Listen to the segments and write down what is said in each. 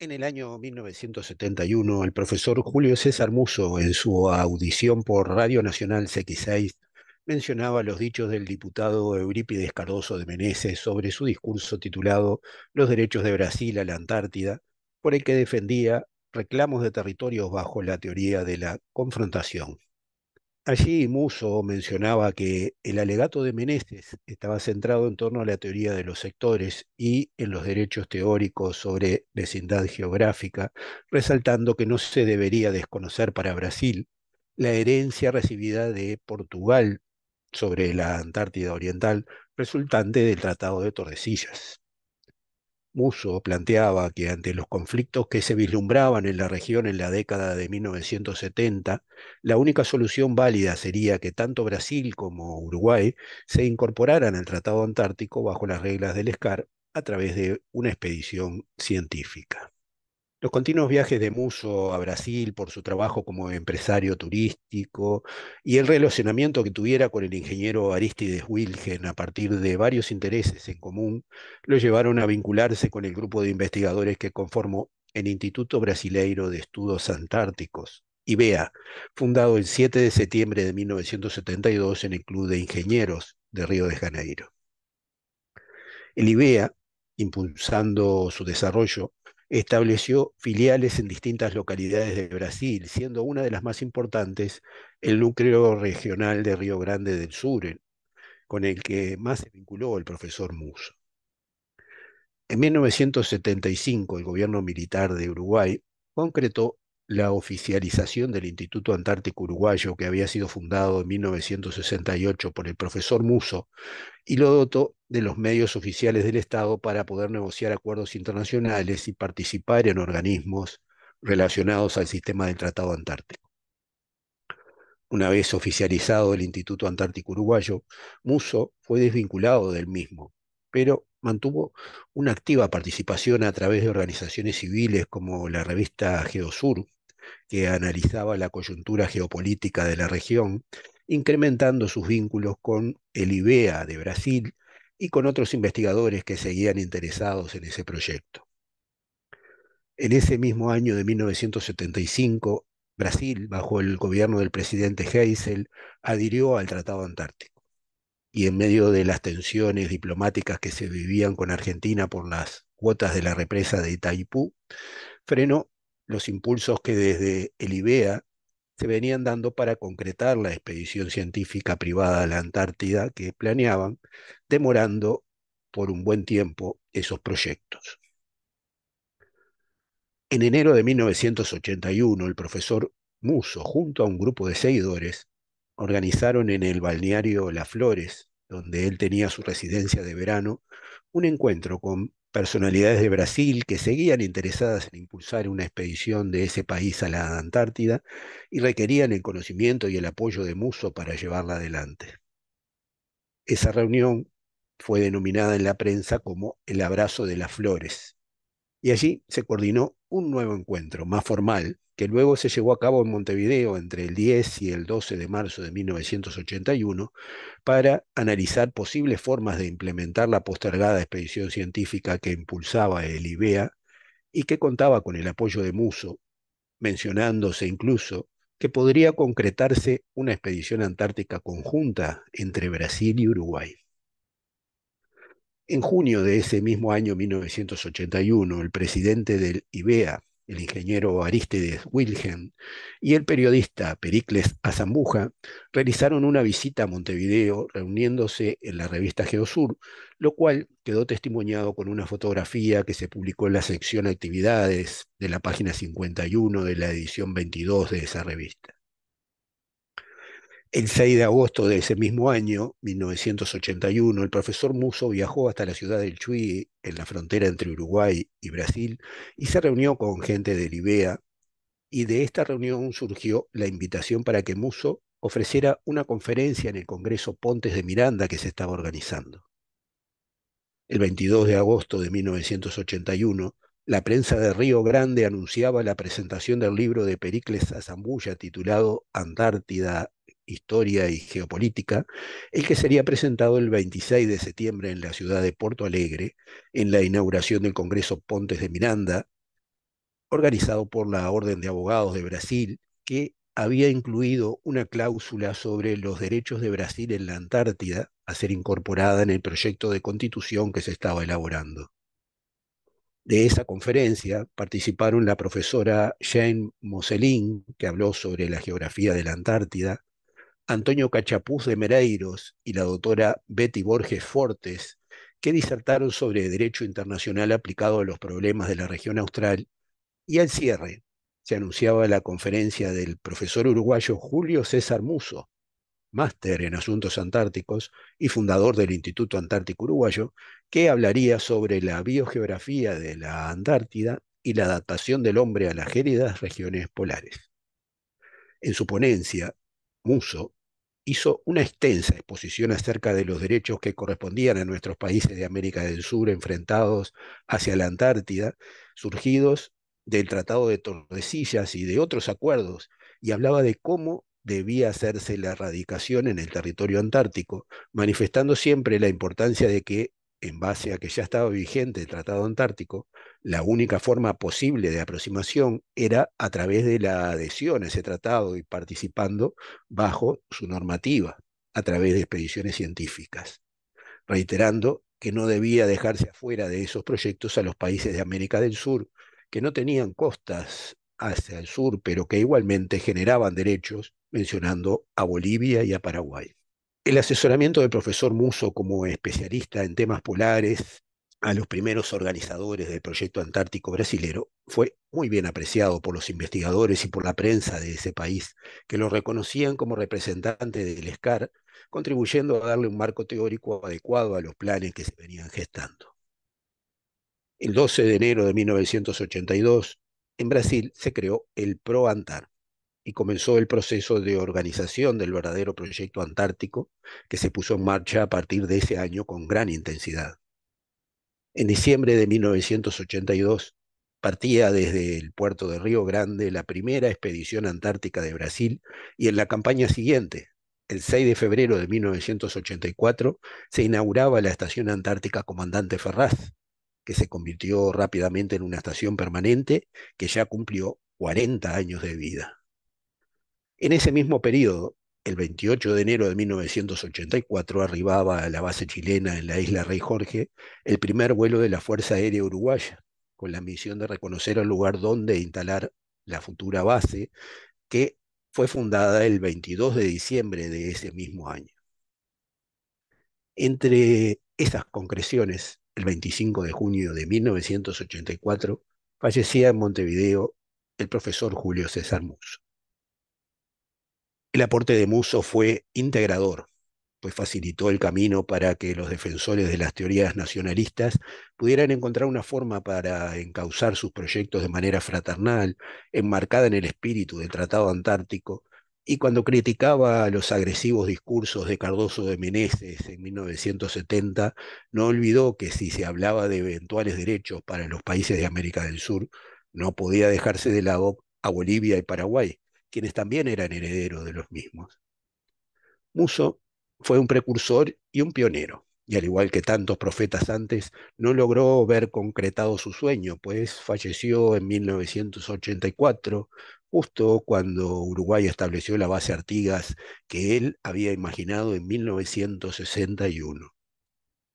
En el año 1971, el profesor Julio César Muso, en su audición por Radio Nacional CX6, mencionaba los dichos del diputado Eurípides Cardoso de Meneses sobre su discurso titulado Los derechos de Brasil a la Antártida, por el que defendía reclamos de territorios bajo la teoría de la confrontación. Allí Muso mencionaba que el alegato de Meneses estaba centrado en torno a la teoría de los sectores y en los derechos teóricos sobre vecindad geográfica, resaltando que no se debería desconocer para Brasil la herencia recibida de Portugal sobre la Antártida Oriental, resultante del Tratado de Tordesillas. Musso planteaba que ante los conflictos que se vislumbraban en la región en la década de 1970, la única solución válida sería que tanto Brasil como Uruguay se incorporaran al Tratado Antártico bajo las reglas del SCAR a través de una expedición científica. Los continuos viajes de Muso a Brasil por su trabajo como empresario turístico y el relacionamiento que tuviera con el ingeniero Aristides Wilgen a partir de varios intereses en común lo llevaron a vincularse con el grupo de investigadores que conformó el Instituto Brasileiro de Estudos Antárticos, IBEA, fundado el 7 de septiembre de 1972 en el Club de Ingenieros de Río de Janeiro. El IBEA, impulsando su desarrollo, estableció filiales en distintas localidades de Brasil, siendo una de las más importantes el núcleo regional de Río Grande del Sur, con el que más se vinculó el profesor Muso. En 1975, el gobierno militar de Uruguay concretó la oficialización del Instituto Antártico Uruguayo, que había sido fundado en 1968 por el profesor Muso, y lo dotó de los medios oficiales del Estado para poder negociar acuerdos internacionales y participar en organismos relacionados al sistema del Tratado Antártico. Una vez oficializado el Instituto Antártico Uruguayo, Muso fue desvinculado del mismo, pero mantuvo una activa participación a través de organizaciones civiles como la revista Geosur, que analizaba la coyuntura geopolítica de la región, incrementando sus vínculos con el IBEA de Brasil y con otros investigadores que seguían interesados en ese proyecto. En ese mismo año de 1975, Brasil, bajo el gobierno del presidente Heysel, adhirió al Tratado Antártico. Y en medio de las tensiones diplomáticas que se vivían con Argentina por las cuotas de la represa de Itaipú, frenó los impulsos que desde el IBEA se venían dando para concretar la expedición científica privada a la Antártida que planeaban, demorando por un buen tiempo esos proyectos. En enero de 1981, el profesor Muso, junto a un grupo de seguidores, organizaron en el balneario Las Flores, donde él tenía su residencia de verano, un encuentro con personalidades de Brasil que seguían interesadas en impulsar una expedición de ese país a la Antártida y requerían el conocimiento y el apoyo de Muso para llevarla adelante. Esa reunión fue denominada en la prensa como el abrazo de las flores y allí se coordinó un nuevo encuentro, más formal, que luego se llevó a cabo en Montevideo entre el 10 y el 12 de marzo de 1981 para analizar posibles formas de implementar la postergada expedición científica que impulsaba el IBEA y que contaba con el apoyo de Muso, mencionándose incluso que podría concretarse una expedición antártica conjunta entre Brasil y Uruguay. En junio de ese mismo año 1981, el presidente del IBEA, el ingeniero Aristides Wilhelm, y el periodista Pericles Azambuja realizaron una visita a Montevideo reuniéndose en la revista Geosur, lo cual quedó testimoniado con una fotografía que se publicó en la sección Actividades de la página 51 de la edición 22 de esa revista. El 6 de agosto de ese mismo año, 1981, el profesor Muso viajó hasta la ciudad del Chuy, en la frontera entre Uruguay y Brasil, y se reunió con gente de Libea, y de esta reunión surgió la invitación para que Muso ofreciera una conferencia en el Congreso Pontes de Miranda que se estaba organizando. El 22 de agosto de 1981, la prensa de Río Grande anunciaba la presentación del libro de Pericles Azambulla titulado Antártida Historia y Geopolítica, el que sería presentado el 26 de septiembre en la ciudad de Porto Alegre, en la inauguración del Congreso Pontes de Miranda, organizado por la Orden de Abogados de Brasil, que había incluido una cláusula sobre los derechos de Brasil en la Antártida a ser incorporada en el proyecto de constitución que se estaba elaborando. De esa conferencia participaron la profesora Jane Moselin, que habló sobre la geografía de la Antártida, Antonio Cachapuz de Mereiros y la doctora Betty Borges Fortes, que disertaron sobre derecho internacional aplicado a los problemas de la región austral. Y al cierre se anunciaba la conferencia del profesor uruguayo Julio César Muso, máster en asuntos antárticos y fundador del Instituto Antártico Uruguayo, que hablaría sobre la biogeografía de la Antártida y la adaptación del hombre a las géridas regiones polares. En su ponencia, Muso hizo una extensa exposición acerca de los derechos que correspondían a nuestros países de América del Sur enfrentados hacia la Antártida, surgidos del Tratado de Tordesillas y de otros acuerdos, y hablaba de cómo debía hacerse la erradicación en el territorio antártico, manifestando siempre la importancia de que en base a que ya estaba vigente el Tratado Antártico, la única forma posible de aproximación era a través de la adhesión a ese tratado y participando bajo su normativa, a través de expediciones científicas, reiterando que no debía dejarse afuera de esos proyectos a los países de América del Sur, que no tenían costas hacia el sur, pero que igualmente generaban derechos, mencionando a Bolivia y a Paraguay. El asesoramiento del profesor Muso como especialista en temas polares a los primeros organizadores del proyecto antártico brasilero fue muy bien apreciado por los investigadores y por la prensa de ese país, que lo reconocían como representante del SCAR, contribuyendo a darle un marco teórico adecuado a los planes que se venían gestando. El 12 de enero de 1982, en Brasil se creó el ProAntar, y comenzó el proceso de organización del verdadero proyecto antártico que se puso en marcha a partir de ese año con gran intensidad. En diciembre de 1982 partía desde el puerto de Río Grande la primera expedición antártica de Brasil y en la campaña siguiente, el 6 de febrero de 1984, se inauguraba la Estación Antártica Comandante Ferraz, que se convirtió rápidamente en una estación permanente que ya cumplió 40 años de vida. En ese mismo periodo, el 28 de enero de 1984 arribaba a la base chilena en la isla Rey Jorge el primer vuelo de la Fuerza Aérea Uruguaya, con la misión de reconocer el lugar donde instalar la futura base, que fue fundada el 22 de diciembre de ese mismo año. Entre esas concreciones, el 25 de junio de 1984, fallecía en Montevideo el profesor Julio César Musso. El aporte de Musso fue integrador, pues facilitó el camino para que los defensores de las teorías nacionalistas pudieran encontrar una forma para encauzar sus proyectos de manera fraternal, enmarcada en el espíritu del Tratado Antártico, y cuando criticaba los agresivos discursos de Cardoso de Meneses en 1970, no olvidó que si se hablaba de eventuales derechos para los países de América del Sur, no podía dejarse de lado a Bolivia y Paraguay, quienes también eran herederos de los mismos. Muso fue un precursor y un pionero, y al igual que tantos profetas antes, no logró ver concretado su sueño, pues falleció en 1984, justo cuando Uruguay estableció la base Artigas que él había imaginado en 1961.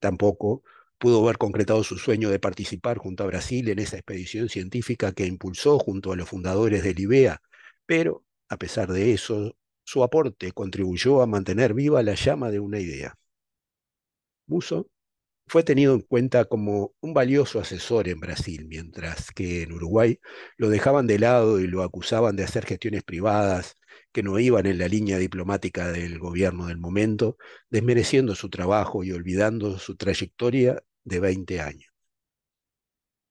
Tampoco pudo ver concretado su sueño de participar junto a Brasil en esa expedición científica que impulsó junto a los fundadores de IBEA pero, a pesar de eso, su aporte contribuyó a mantener viva la llama de una idea. Musso fue tenido en cuenta como un valioso asesor en Brasil, mientras que en Uruguay lo dejaban de lado y lo acusaban de hacer gestiones privadas que no iban en la línea diplomática del gobierno del momento, desmereciendo su trabajo y olvidando su trayectoria de 20 años.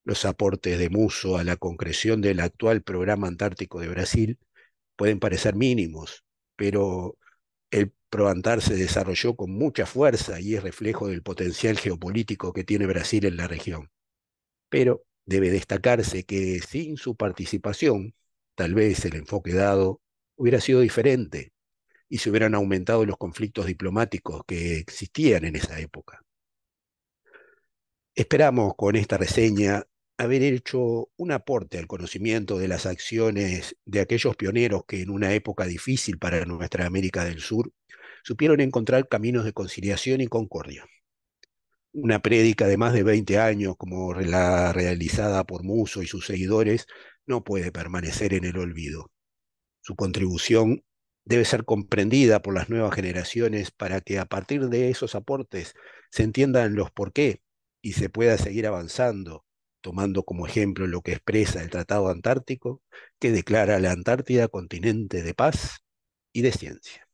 Los aportes de Muso a la concreción del actual programa antártico de Brasil pueden parecer mínimos, pero el ProAntar se desarrolló con mucha fuerza y es reflejo del potencial geopolítico que tiene Brasil en la región. Pero debe destacarse que sin su participación, tal vez el enfoque dado hubiera sido diferente y se hubieran aumentado los conflictos diplomáticos que existían en esa época. Esperamos con esta reseña haber hecho un aporte al conocimiento de las acciones de aquellos pioneros que en una época difícil para nuestra América del Sur supieron encontrar caminos de conciliación y concordia. Una prédica de más de 20 años como la realizada por Muso y sus seguidores no puede permanecer en el olvido. Su contribución debe ser comprendida por las nuevas generaciones para que a partir de esos aportes se entiendan los por qué y se pueda seguir avanzando tomando como ejemplo lo que expresa el Tratado Antártico, que declara a la Antártida continente de paz y de ciencia.